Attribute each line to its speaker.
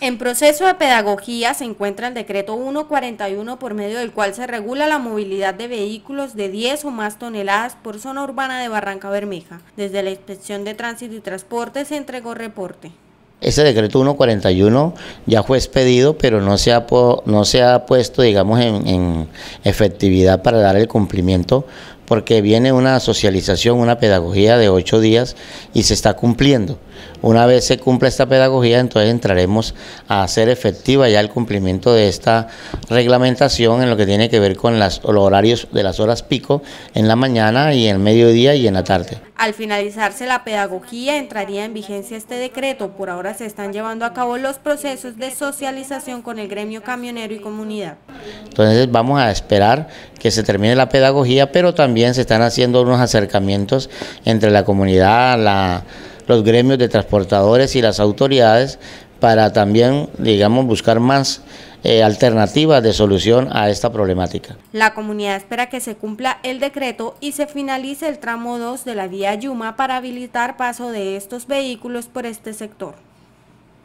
Speaker 1: En proceso de pedagogía se encuentra el decreto 141 por medio del cual se regula la movilidad de vehículos de 10 o más toneladas por zona urbana de Barranca Bermeja. Desde la Inspección de Tránsito y Transporte se entregó reporte.
Speaker 2: Ese decreto 141 ya fue expedido, pero no se ha, no se ha puesto, digamos, en, en efectividad para dar el cumplimiento porque viene una socialización, una pedagogía de ocho días y se está cumpliendo. Una vez se cumpla esta pedagogía, entonces entraremos a hacer efectiva ya el cumplimiento de esta reglamentación en lo que tiene que ver con los horarios de las horas pico en la mañana y en el mediodía y en la tarde.
Speaker 1: Al finalizarse la pedagogía, entraría en vigencia este decreto. Por ahora se están llevando a cabo los procesos de socialización con el gremio camionero y comunidad.
Speaker 2: Entonces vamos a esperar que se termine la pedagogía, pero también se están haciendo unos acercamientos entre la comunidad, la, los gremios de transportadores y las autoridades para también, digamos, buscar más eh, alternativas de solución a esta problemática.
Speaker 1: La comunidad espera que se cumpla el decreto y se finalice el tramo 2 de la vía Yuma para habilitar paso de estos vehículos por este sector.